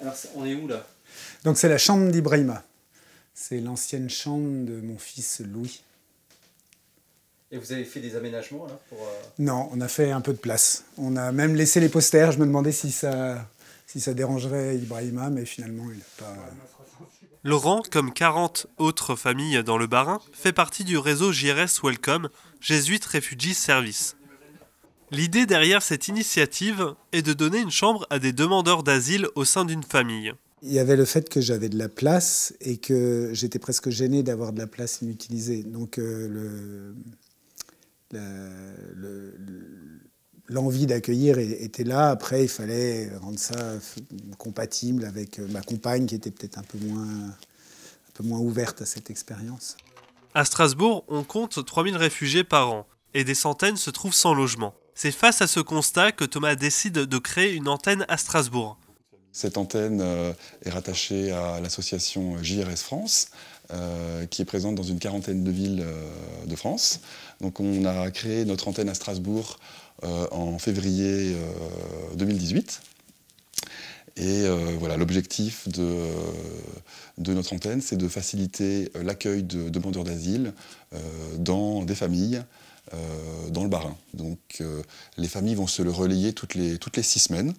Alors, on est où là Donc, c'est la chambre d'Ibrahima. C'est l'ancienne chambre de mon fils Louis. Et vous avez fait des aménagements là pour, euh, Non, on a fait un peu de place. On a même laissé les posters. Je me demandais si ça, si ça dérangerait Ibrahima, mais finalement, il n'a pas. Laurent, comme 40 autres familles dans le Barin, fait partie du réseau JRS Welcome, Jésuite Refugee Service. L'idée derrière cette initiative est de donner une chambre à des demandeurs d'asile au sein d'une famille. Il y avait le fait que j'avais de la place et que j'étais presque gêné d'avoir de la place inutilisée. Donc euh, l'envie d'accueillir était là. Après, il fallait rendre ça compatible avec euh, ma compagne qui était peut-être un, peu moins, un peu moins ouverte à cette expérience. À Strasbourg, on compte 3000 réfugiés par an et des centaines se trouvent sans logement. C'est face à ce constat que Thomas décide de créer une antenne à Strasbourg. Cette antenne euh, est rattachée à l'association JRS France, euh, qui est présente dans une quarantaine de villes euh, de France. Donc on a créé notre antenne à Strasbourg en février 2018. Et euh, voilà, l'objectif euh, de, notre antenne, c'est de faciliter euh, l'accueil de demandeurs d'asile dans des familles, dans le barin. Donc les familles vont se le relayer toutes les, toutes les six semaines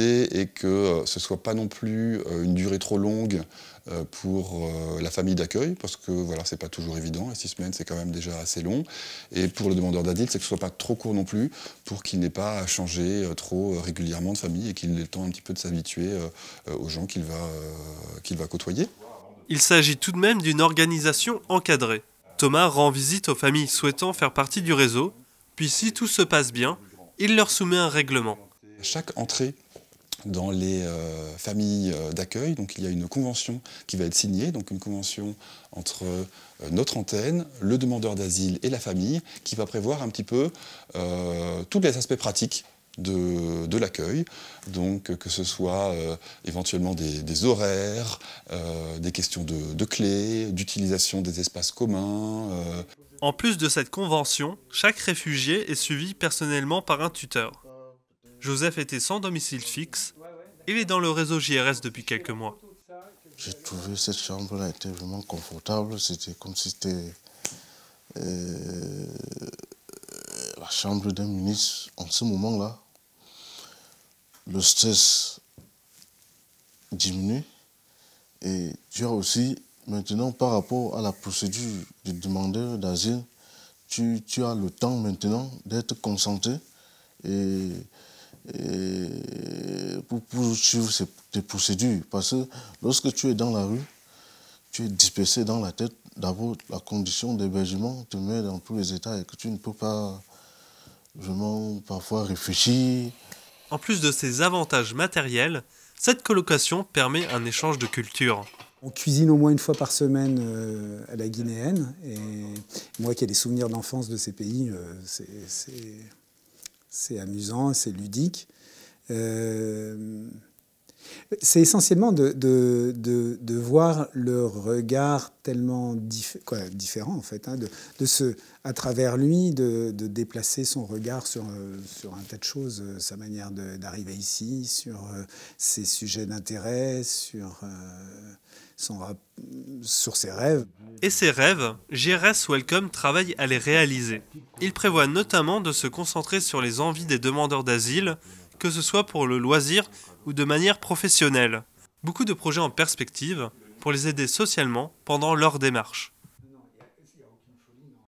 et que euh, ce ne soit pas non plus euh, une durée trop longue euh, pour la famille d'accueil, parce que voilà, c'est pas toujours évident, et six semaines c'est quand même déjà assez long. Et pour le demandeur d'asile, c'est que ce soit pas trop court non plus, pour qu'il n'ait pas à changer trop régulièrement de famille et qu'il ait le temps un petit peu de s'habituer aux gens qu'il va, qu'il va côtoyer. Il s'agit tout de même d'une organisation encadrée. Thomas rend visite aux familles souhaitant faire partie du réseau, puis si tout se passe bien, il leur soumet un règlement. Chaque entrée dans les euh, familles euh, d'accueil. Donc il y a une convention qui va être signée, donc une convention entre euh, notre antenne, le demandeur d'asile et la famille, qui va prévoir un petit peu tous les aspects pratiques de, l'accueil, donc que ce soit éventuellement des, horaires, des questions de, clés, d'utilisation des espaces communs. En plus de cette convention, chaque réfugié est suivi personnellement par un tuteur. Joseph était sans domicile fixe il est dans le réseau JRS depuis quelques mois. J'ai trouvé cette chambre-là était vraiment confortable. C'était comme si c'était euh, la chambre d'un ministre en ce moment-là. Le stress diminue. Et tu as aussi, maintenant, par rapport à la procédure du demandeur d'asile, tu, as le temps maintenant d'être consenté et et pour suivre tes procédures. Parce que lorsque tu es dans la rue, tu es dispersé dans la tête. D'abord, la condition d'hébergement te met dans tous les états et que tu ne peux pas vraiment parfois réfléchir. En plus de ces avantages matériels, cette colocation permet un échange de culture. On cuisine au moins une fois par semaine euh, à la guinéenne. Et moi qui ai des souvenirs d'enfance de ces pays, euh, c'est c'est amusant, c'est ludique. Euh, c'est essentiellement de, de, voir le regard tellement différent, en fait, hein, de, se, à travers lui, de, déplacer son regard sur, euh, sur un tas de choses, euh, sa manière d'arriver ici, sur euh, ses sujets d'intérêt, sur, sur ses rêves. Et ses rêves, JRS Welcome travaille à les réaliser. Il prévoit notamment de se concentrer sur les envies des demandeurs d'asile, que ce soit pour le loisir ou de manière professionnelle. Beaucoup de projets en perspective pour les aider socialement pendant leur démarche.